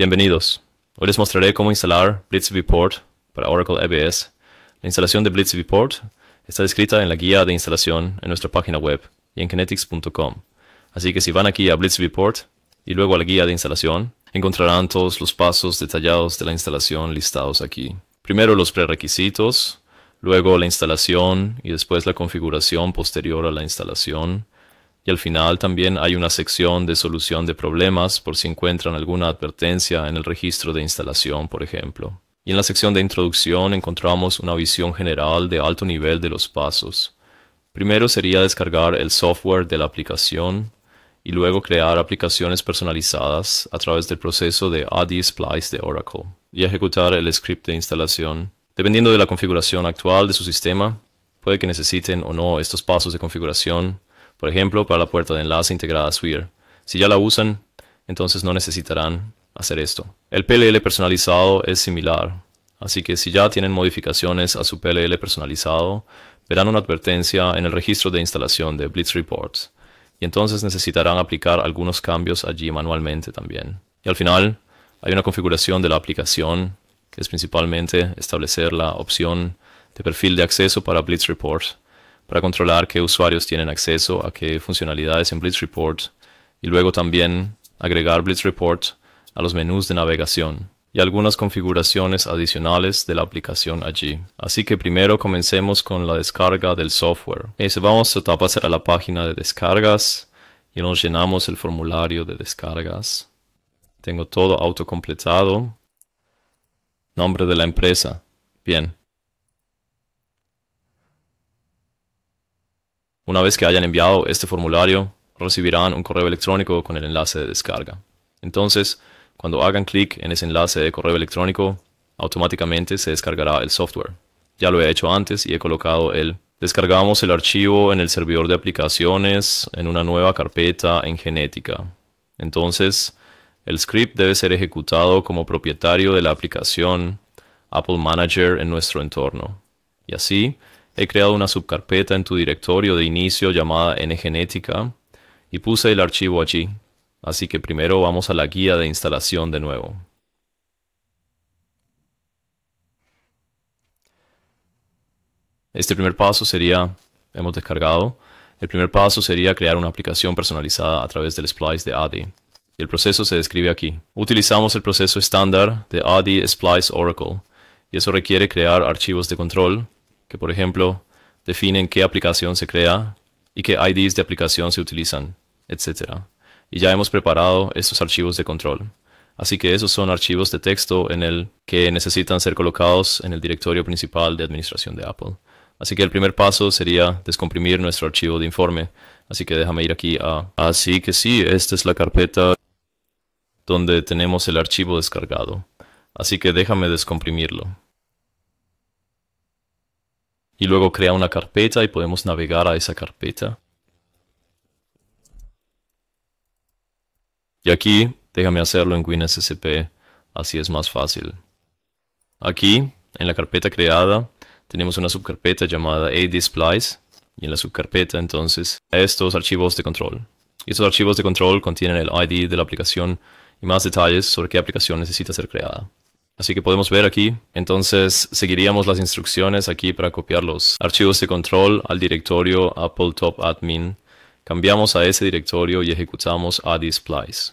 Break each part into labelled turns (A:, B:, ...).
A: Bienvenidos. Hoy les mostraré cómo instalar Blitz para Oracle EBS. La instalación de Blitz está descrita en la guía de instalación en nuestra página web y en kinetics.com. Así que si van aquí a Blitz y luego a la guía de instalación, encontrarán todos los pasos detallados de la instalación listados aquí. Primero los prerequisitos, luego la instalación y después la configuración posterior a la instalación y al final también hay una sección de solución de problemas por si encuentran alguna advertencia en el registro de instalación, por ejemplo. Y en la sección de introducción encontramos una visión general de alto nivel de los pasos. Primero sería descargar el software de la aplicación y luego crear aplicaciones personalizadas a través del proceso de ADI Splice de Oracle y ejecutar el script de instalación. Dependiendo de la configuración actual de su sistema, puede que necesiten o no estos pasos de configuración por ejemplo, para la puerta de enlace integrada SWIR. Si ya la usan, entonces no necesitarán hacer esto. El PLL personalizado es similar, así que si ya tienen modificaciones a su PLL personalizado, verán una advertencia en el registro de instalación de Blitz Reports, y entonces necesitarán aplicar algunos cambios allí manualmente también. Y al final, hay una configuración de la aplicación, que es principalmente establecer la opción de perfil de acceso para Blitz Reports para controlar qué usuarios tienen acceso a qué funcionalidades en Blitz Report y luego también agregar Blitz Report a los menús de navegación y algunas configuraciones adicionales de la aplicación allí. Así que primero comencemos con la descarga del software. vamos a tapar a la página de descargas y nos llenamos el formulario de descargas. Tengo todo autocompletado. Nombre de la empresa. Bien. Una vez que hayan enviado este formulario, recibirán un correo electrónico con el enlace de descarga. Entonces, cuando hagan clic en ese enlace de correo electrónico, automáticamente se descargará el software. Ya lo he hecho antes y he colocado el Descargamos el archivo en el servidor de aplicaciones en una nueva carpeta en genética. Entonces, el script debe ser ejecutado como propietario de la aplicación Apple Manager en nuestro entorno. Y así, He creado una subcarpeta en tu directorio de inicio llamada ngenética y puse el archivo allí. Así que primero vamos a la guía de instalación de nuevo. Este primer paso sería, hemos descargado, el primer paso sería crear una aplicación personalizada a través del splice de ADI. el proceso se describe aquí. Utilizamos el proceso estándar de ADI Splice Oracle y eso requiere crear archivos de control que por ejemplo definen qué aplicación se crea y qué IDs de aplicación se utilizan, etc. Y ya hemos preparado estos archivos de control. Así que esos son archivos de texto en el que necesitan ser colocados en el directorio principal de administración de Apple. Así que el primer paso sería descomprimir nuestro archivo de informe. Así que déjame ir aquí a... Así que sí, esta es la carpeta donde tenemos el archivo descargado. Así que déjame descomprimirlo y luego crea una carpeta y podemos navegar a esa carpeta. Y aquí, déjame hacerlo en WinSCP, así es más fácil. Aquí, en la carpeta creada, tenemos una subcarpeta llamada ADisplays y en la subcarpeta entonces estos archivos de control. estos archivos de control contienen el ID de la aplicación y más detalles sobre qué aplicación necesita ser creada. Así que podemos ver aquí, entonces seguiríamos las instrucciones aquí para copiar los archivos de control al directorio Apple Top Admin. Cambiamos a ese directorio y ejecutamos Adisplice.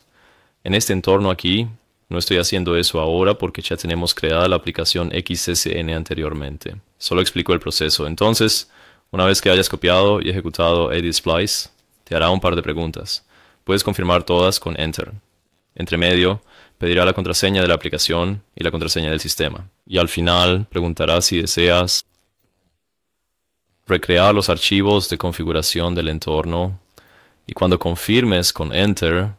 A: En este entorno aquí, no estoy haciendo eso ahora porque ya tenemos creada la aplicación XSN anteriormente. Solo explico el proceso. Entonces, una vez que hayas copiado y ejecutado Adisplice, te hará un par de preguntas. Puedes confirmar todas con Enter. Entre medio, pedirá la contraseña de la aplicación y la contraseña del sistema. Y al final preguntará si deseas recrear los archivos de configuración del entorno y cuando confirmes con Enter,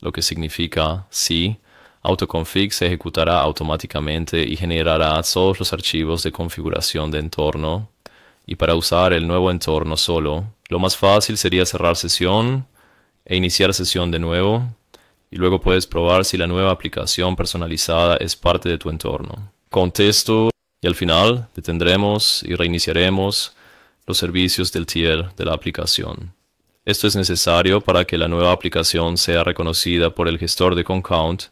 A: lo que significa sí, AutoConfig se ejecutará automáticamente y generará todos los archivos de configuración de entorno. Y para usar el nuevo entorno solo, lo más fácil sería cerrar sesión e iniciar sesión de nuevo y luego puedes probar si la nueva aplicación personalizada es parte de tu entorno. Contesto y al final detendremos y reiniciaremos los servicios del tier de la aplicación. Esto es necesario para que la nueva aplicación sea reconocida por el gestor de Concount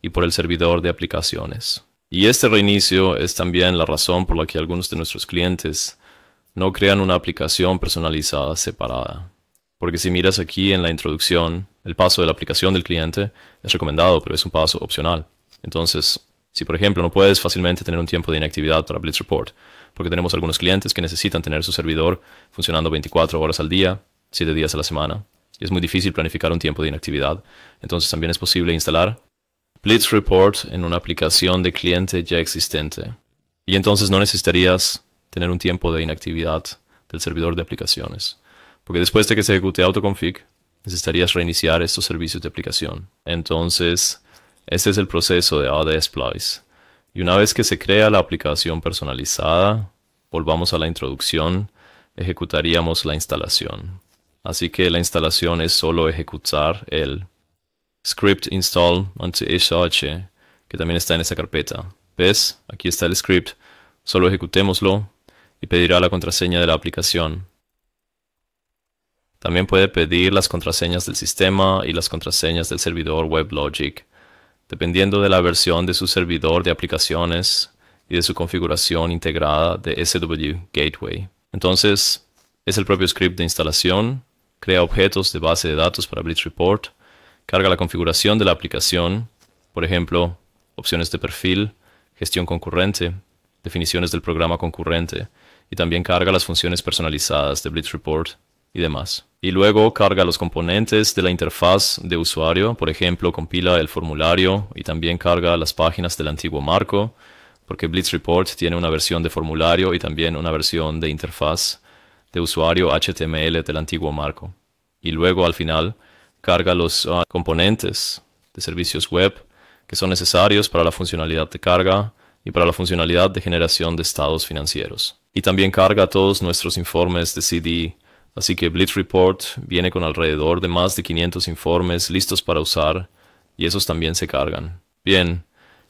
A: y por el servidor de aplicaciones. Y este reinicio es también la razón por la que algunos de nuestros clientes no crean una aplicación personalizada separada. Porque si miras aquí en la introducción, el paso de la aplicación del cliente es recomendado, pero es un paso opcional. Entonces, si por ejemplo no puedes fácilmente tener un tiempo de inactividad para Blitz Report, porque tenemos algunos clientes que necesitan tener su servidor funcionando 24 horas al día, 7 días a la semana, y es muy difícil planificar un tiempo de inactividad, entonces también es posible instalar Blitz Report en una aplicación de cliente ya existente. Y entonces no necesitarías tener un tiempo de inactividad del servidor de aplicaciones. Porque después de que se ejecute autoconfig, necesitarías reiniciar estos servicios de aplicación. Entonces, este es el proceso de AD Y una vez que se crea la aplicación personalizada, volvamos a la introducción, ejecutaríamos la instalación. Así que la instalación es solo ejecutar el script install .sh, que también está en esta carpeta. ¿Ves? Aquí está el script. Solo ejecutémoslo y pedirá la contraseña de la aplicación. También puede pedir las contraseñas del sistema y las contraseñas del servidor WebLogic. Dependiendo de la versión de su servidor de aplicaciones y de su configuración integrada de SW Gateway. Entonces, es el propio script de instalación, crea objetos de base de datos para Report, carga la configuración de la aplicación, por ejemplo, opciones de perfil, gestión concurrente, definiciones del programa concurrente, y también carga las funciones personalizadas de Report y demás. Y luego carga los componentes de la interfaz de usuario, por ejemplo, compila el formulario y también carga las páginas del antiguo marco, porque Blitz Report tiene una versión de formulario y también una versión de interfaz de usuario HTML del antiguo marco. Y luego al final carga los ah, componentes de servicios web que son necesarios para la funcionalidad de carga y para la funcionalidad de generación de estados financieros. Y también carga todos nuestros informes de CD Así que Blitz Report viene con alrededor de más de 500 informes listos para usar y esos también se cargan. Bien,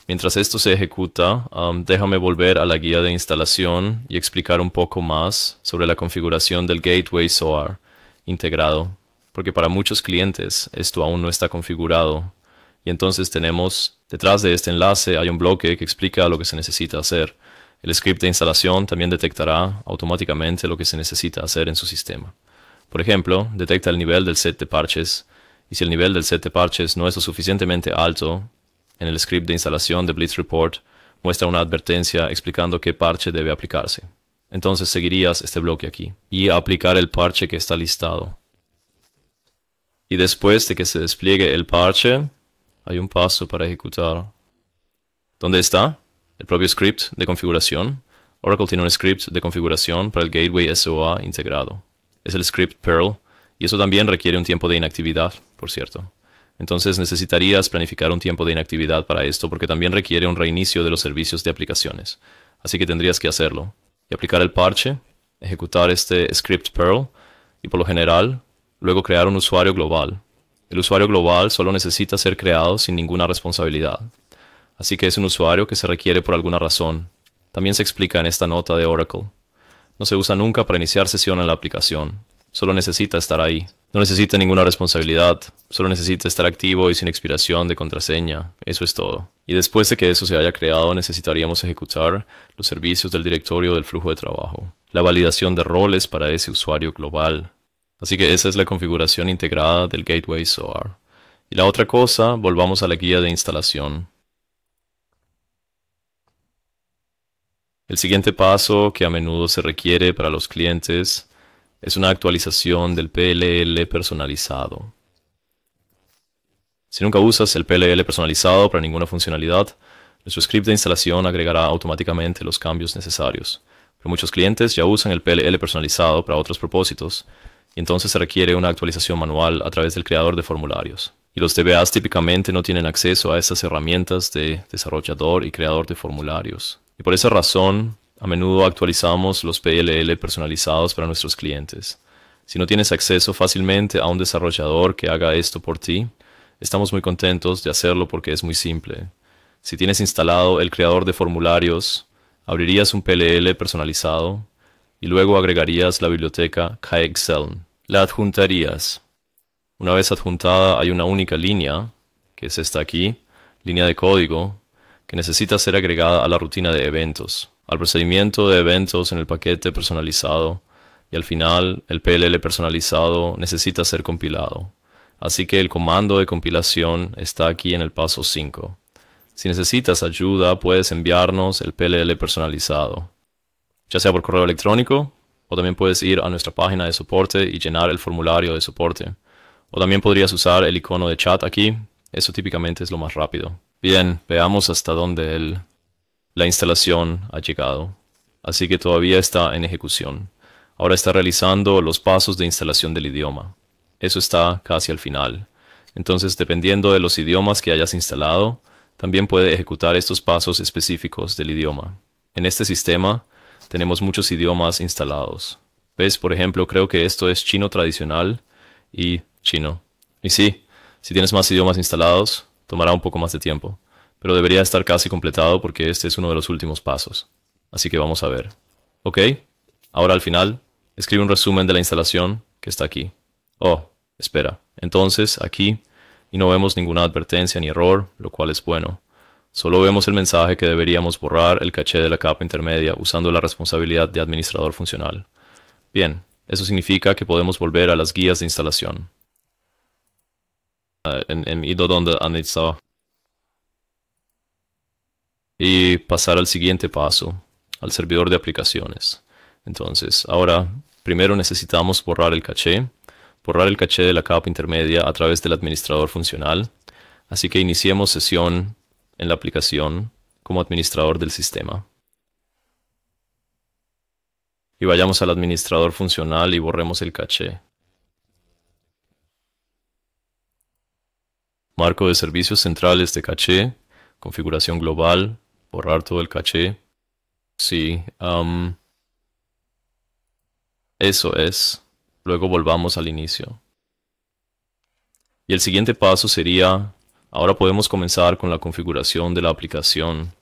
A: mientras esto se ejecuta, um, déjame volver a la guía de instalación y explicar un poco más sobre la configuración del Gateway SOAR integrado, porque para muchos clientes esto aún no está configurado. Y entonces tenemos, detrás de este enlace hay un bloque que explica lo que se necesita hacer. El script de instalación también detectará automáticamente lo que se necesita hacer en su sistema. Por ejemplo, detecta el nivel del set de parches, y si el nivel del set de parches no es lo suficientemente alto, en el script de instalación de Blitz Report muestra una advertencia explicando qué parche debe aplicarse. Entonces seguirías este bloque aquí, y aplicar el parche que está listado. Y después de que se despliegue el parche, hay un paso para ejecutar. ¿Dónde está? el propio script de configuración. Oracle tiene un script de configuración para el Gateway SOA integrado. Es el script Perl y eso también requiere un tiempo de inactividad, por cierto. Entonces necesitarías planificar un tiempo de inactividad para esto porque también requiere un reinicio de los servicios de aplicaciones. Así que tendrías que hacerlo y aplicar el parche, ejecutar este script Perl y por lo general luego crear un usuario global. El usuario global solo necesita ser creado sin ninguna responsabilidad así que es un usuario que se requiere por alguna razón. También se explica en esta nota de Oracle. No se usa nunca para iniciar sesión en la aplicación. Solo necesita estar ahí. No necesita ninguna responsabilidad. Solo necesita estar activo y sin expiración de contraseña. Eso es todo. Y después de que eso se haya creado, necesitaríamos ejecutar los servicios del directorio del flujo de trabajo. La validación de roles para ese usuario global. Así que esa es la configuración integrada del Gateway SOAR. Y la otra cosa, volvamos a la guía de instalación. El siguiente paso que a menudo se requiere para los clientes es una actualización del PLL personalizado. Si nunca usas el PLL personalizado para ninguna funcionalidad, nuestro script de instalación agregará automáticamente los cambios necesarios. Pero muchos clientes ya usan el PLL personalizado para otros propósitos, entonces se requiere una actualización manual a través del creador de formularios. Y los DBAs típicamente no tienen acceso a estas herramientas de desarrollador y creador de formularios. Y por esa razón, a menudo actualizamos los PLL personalizados para nuestros clientes. Si no tienes acceso fácilmente a un desarrollador que haga esto por ti, estamos muy contentos de hacerlo porque es muy simple. Si tienes instalado el creador de formularios, abrirías un PLL personalizado y luego agregarías la biblioteca Excel, La adjuntarías. Una vez adjuntada hay una única línea, que es esta aquí, línea de código, que necesita ser agregada a la rutina de eventos, al procedimiento de eventos en el paquete personalizado y al final el PLL personalizado necesita ser compilado. Así que el comando de compilación está aquí en el paso 5. Si necesitas ayuda puedes enviarnos el PLL personalizado ya sea por correo electrónico o también puedes ir a nuestra página de soporte y llenar el formulario de soporte. O también podrías usar el icono de chat aquí, eso típicamente es lo más rápido. Bien, veamos hasta dónde la instalación ha llegado. Así que todavía está en ejecución. Ahora está realizando los pasos de instalación del idioma. Eso está casi al final. Entonces, dependiendo de los idiomas que hayas instalado, también puede ejecutar estos pasos específicos del idioma. En este sistema, tenemos muchos idiomas instalados. ¿Ves? Por ejemplo, creo que esto es chino tradicional y chino. Y sí, si tienes más idiomas instalados, tomará un poco más de tiempo, pero debería estar casi completado porque este es uno de los últimos pasos. Así que vamos a ver. ¿Ok? Ahora al final, escribe un resumen de la instalación que está aquí. Oh, espera. Entonces, aquí, y no vemos ninguna advertencia ni error, lo cual es bueno. Solo vemos el mensaje que deberíamos borrar el caché de la capa intermedia usando la responsabilidad de administrador funcional. Bien, eso significa que podemos volver a las guías de instalación. Ah, ah, y pasar al siguiente paso, al servidor de aplicaciones. Entonces, ahora, primero necesitamos borrar el caché, borrar el caché de la capa intermedia a través del administrador funcional. Así que iniciemos sesión en la aplicación como administrador del sistema. Y vayamos al administrador funcional y borremos el caché. Marco de servicios centrales de caché, configuración global, borrar todo el caché. Sí, eso es. Luego volvamos al inicio. Y el siguiente paso sería Ahora podemos comenzar con la configuración de la aplicación.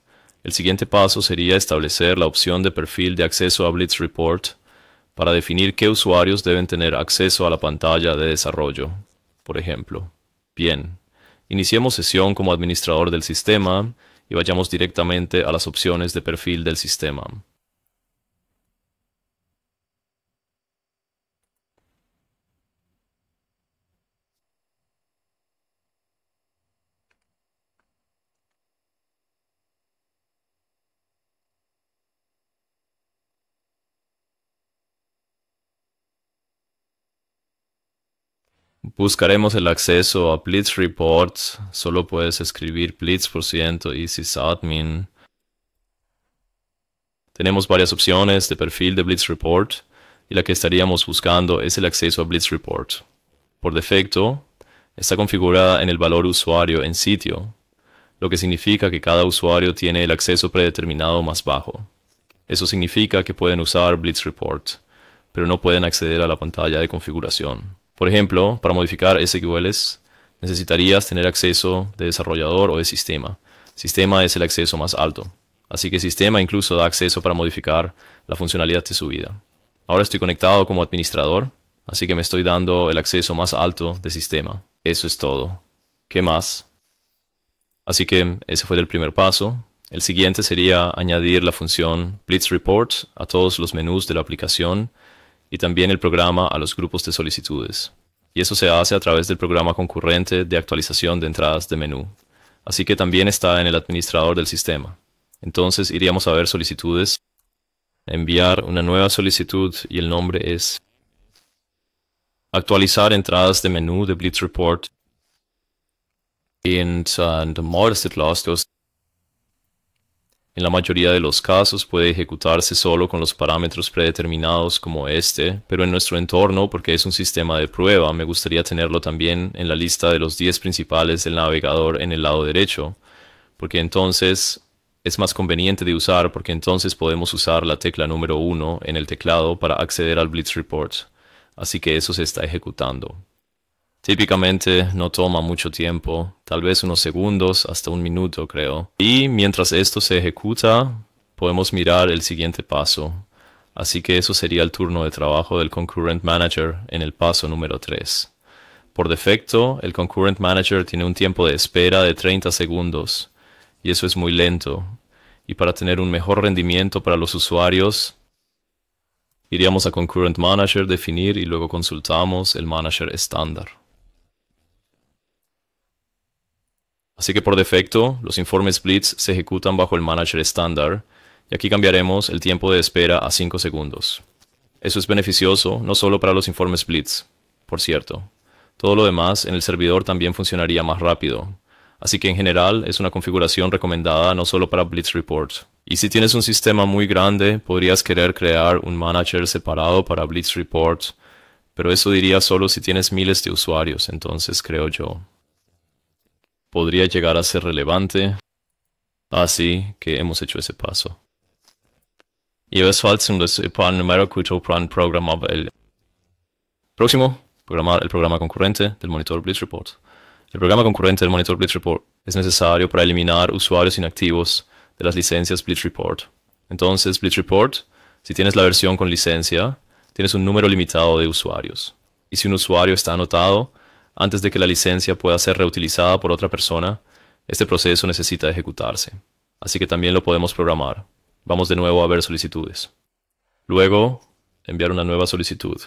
A: El siguiente paso sería establecer la opción de perfil de acceso a Blitz Report para definir qué usuarios deben tener acceso a la pantalla de desarrollo, por ejemplo. Bien, iniciemos sesión como administrador del sistema y vayamos directamente a las opciones de perfil del sistema. Buscaremos el acceso a Blitz Report. Solo puedes escribir Blitz por ciento y sysadmin. Tenemos varias opciones de perfil de Blitz Report y la que estaríamos buscando es el acceso a Blitz Report. Por defecto, está configurada en el valor usuario en sitio, lo que significa que cada usuario tiene el acceso predeterminado más bajo. Eso significa que pueden usar Blitz Report, pero no pueden acceder a la pantalla de configuración. Por ejemplo, para modificar SQLs necesitarías tener acceso de desarrollador o de sistema. Sistema es el acceso más alto. Así que sistema incluso da acceso para modificar la funcionalidad de su vida. Ahora estoy conectado como administrador, así que me estoy dando el acceso más alto de sistema. Eso es todo. ¿Qué más? Así que ese fue el primer paso. El siguiente sería añadir la función report a todos los menús de la aplicación y también el programa a los grupos de solicitudes. Y eso se hace a través del programa concurrente de actualización de entradas de menú. Así que también está en el administrador del sistema. Entonces iríamos a ver solicitudes, enviar una nueva solicitud y el nombre es actualizar entradas de menú de Blitz Report. And, the modest it en la mayoría de los casos puede ejecutarse solo con los parámetros predeterminados como este, pero en nuestro entorno, porque es un sistema de prueba, me gustaría tenerlo también en la lista de los 10 principales del navegador en el lado derecho, porque entonces es más conveniente de usar porque entonces podemos usar la tecla número 1 en el teclado para acceder al Blitz Report. Así que eso se está ejecutando. Típicamente no toma mucho tiempo, tal vez unos segundos hasta un minuto creo. Y mientras esto se ejecuta, podemos mirar el siguiente paso. Así que eso sería el turno de trabajo del Concurrent Manager en el paso número 3. Por defecto, el Concurrent Manager tiene un tiempo de espera de 30 segundos, y eso es muy lento. Y para tener un mejor rendimiento para los usuarios, iríamos a Concurrent Manager, definir y luego consultamos el Manager estándar. Así que por defecto, los informes Blitz se ejecutan bajo el manager estándar, y aquí cambiaremos el tiempo de espera a 5 segundos. Eso es beneficioso no solo para los informes Blitz, por cierto. Todo lo demás en el servidor también funcionaría más rápido. Así que en general es una configuración recomendada no solo para Blitz Report. Y si tienes un sistema muy grande, podrías querer crear un manager separado para Blitz Report, pero eso diría solo si tienes miles de usuarios, entonces creo yo podría llegar a ser relevante. Así ah, que hemos hecho ese paso. Y es das plan plan próximo, programar el programa concurrente del monitor Blitz Report. El programa concurrente del monitor Blitz Report es necesario para eliminar usuarios inactivos de las licencias Blitz Report. Entonces, Blitz Report, si tienes la versión con licencia, tienes un número limitado de usuarios. Y si un usuario está anotado, antes de que la licencia pueda ser reutilizada por otra persona, este proceso necesita ejecutarse. Así que también lo podemos programar. Vamos de nuevo a ver solicitudes. Luego, enviar una nueva solicitud.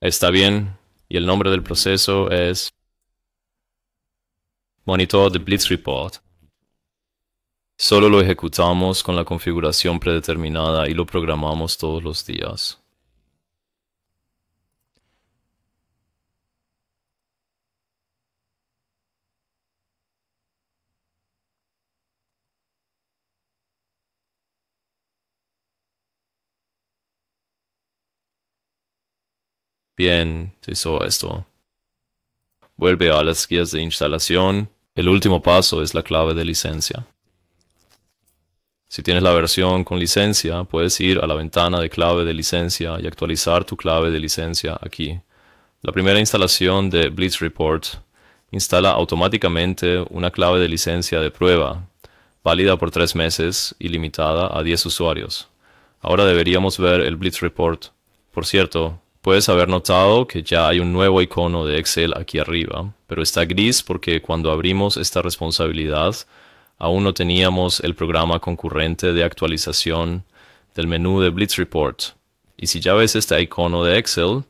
A: Está bien. Y el nombre del proceso es monitor the Blitz Report. Solo lo ejecutamos con la configuración predeterminada y lo programamos todos los días. Bien, se hizo esto. Vuelve a las guías de instalación. El último paso es la clave de licencia. Si tienes la versión con licencia, puedes ir a la ventana de clave de licencia y actualizar tu clave de licencia aquí. La primera instalación de Blitz Report instala automáticamente una clave de licencia de prueba, válida por tres meses y limitada a 10 usuarios. Ahora deberíamos ver el Blitz Report. Por cierto, Puedes haber notado que ya hay un nuevo icono de Excel aquí arriba, pero está gris porque cuando abrimos esta responsabilidad aún no teníamos el programa concurrente de actualización del menú de Blitz Report. Y si ya ves este icono de Excel,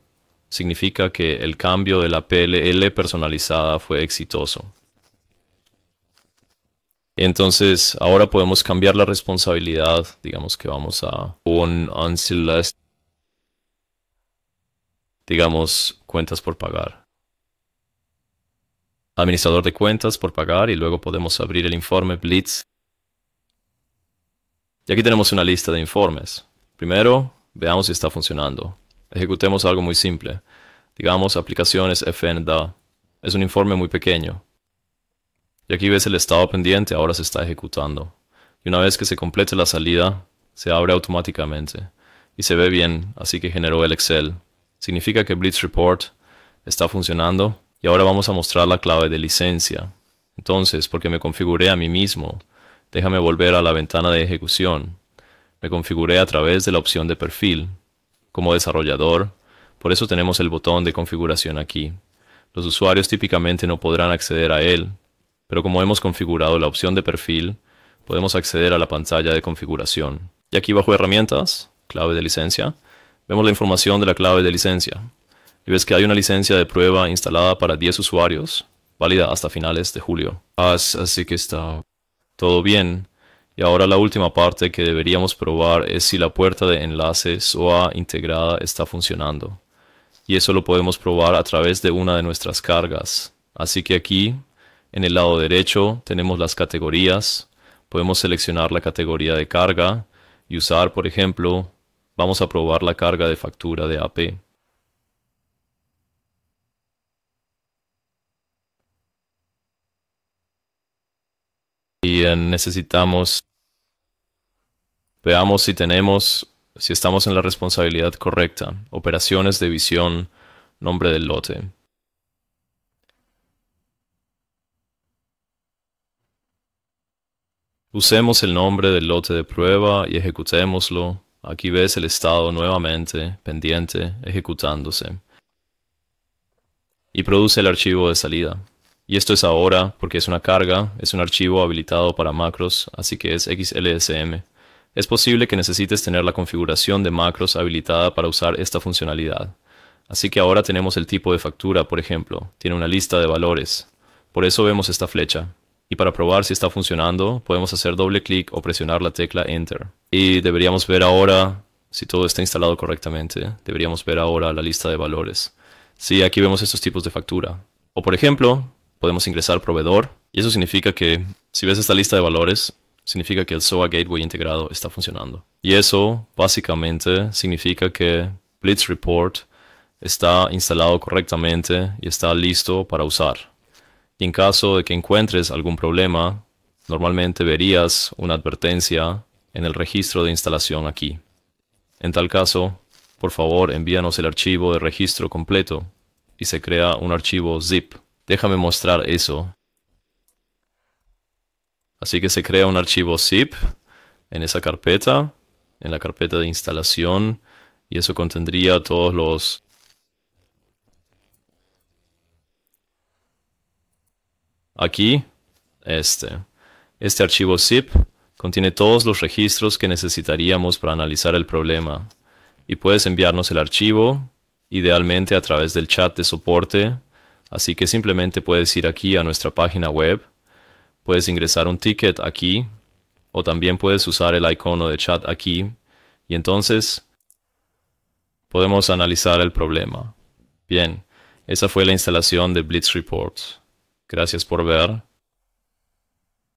A: significa que el cambio de la PLL personalizada fue exitoso. Entonces, ahora podemos cambiar la responsabilidad, digamos que vamos a un unselect digamos, cuentas por pagar. Administrador de cuentas por pagar y luego podemos abrir el informe Blitz. Y aquí tenemos una lista de informes. Primero, veamos si está funcionando. Ejecutemos algo muy simple. Digamos, aplicaciones FNDA. Es un informe muy pequeño. Y aquí ves el estado pendiente, ahora se está ejecutando. Y una vez que se complete la salida, se abre automáticamente. Y se ve bien, así que generó el Excel Significa que Blitz Report está funcionando y ahora vamos a mostrar la clave de licencia. Entonces, porque me configuré a mí mismo, déjame volver a la ventana de ejecución. Me configuré a través de la opción de perfil. Como desarrollador, por eso tenemos el botón de configuración aquí. Los usuarios típicamente no podrán acceder a él, pero como hemos configurado la opción de perfil, podemos acceder a la pantalla de configuración. Y aquí bajo herramientas, clave de licencia, Vemos la información de la clave de licencia. Y ves que hay una licencia de prueba instalada para 10 usuarios, válida hasta finales de julio. Así que está todo bien. Y ahora la última parte que deberíamos probar es si la puerta de enlace OA integrada está funcionando. Y eso lo podemos probar a través de una de nuestras cargas. Así que aquí, en el lado derecho, tenemos las categorías. Podemos seleccionar la categoría de carga y usar, por ejemplo, Vamos a probar la carga de factura de AP. Y eh, necesitamos, veamos si tenemos, si estamos en la responsabilidad correcta. Operaciones de visión, nombre del lote. Usemos el nombre del lote de prueba y ejecutémoslo. Aquí ves el Estado nuevamente pendiente, ejecutándose. Y produce el archivo de salida. Y esto es ahora porque es una carga, es un archivo habilitado para macros, así que es XLSM. Es posible que necesites tener la configuración de macros habilitada para usar esta funcionalidad. Así que ahora tenemos el tipo de factura, por ejemplo, tiene una lista de valores. Por eso vemos esta flecha. Y para probar si está funcionando, podemos hacer doble clic o presionar la tecla Enter. Y deberíamos ver ahora, si todo está instalado correctamente, deberíamos ver ahora la lista de valores. Sí, aquí vemos estos tipos de factura. O por ejemplo, podemos ingresar proveedor. Y eso significa que, si ves esta lista de valores, significa que el SOA Gateway integrado está funcionando. Y eso básicamente significa que Blitz Report está instalado correctamente y está listo para usar. Y en caso de que encuentres algún problema, normalmente verías una advertencia en el registro de instalación aquí. En tal caso, por favor envíanos el archivo de registro completo y se crea un archivo zip. Déjame mostrar eso. Así que se crea un archivo zip en esa carpeta, en la carpeta de instalación, y eso contendría todos los aquí este este archivo zip Contiene todos los registros que necesitaríamos para analizar el problema y puedes enviarnos el archivo, idealmente a través del chat de soporte, así que simplemente puedes ir aquí a nuestra página web, puedes ingresar un ticket aquí o también puedes usar el icono de chat aquí y entonces podemos analizar el problema. Bien, esa fue la instalación de Blitz Reports. Gracias por ver.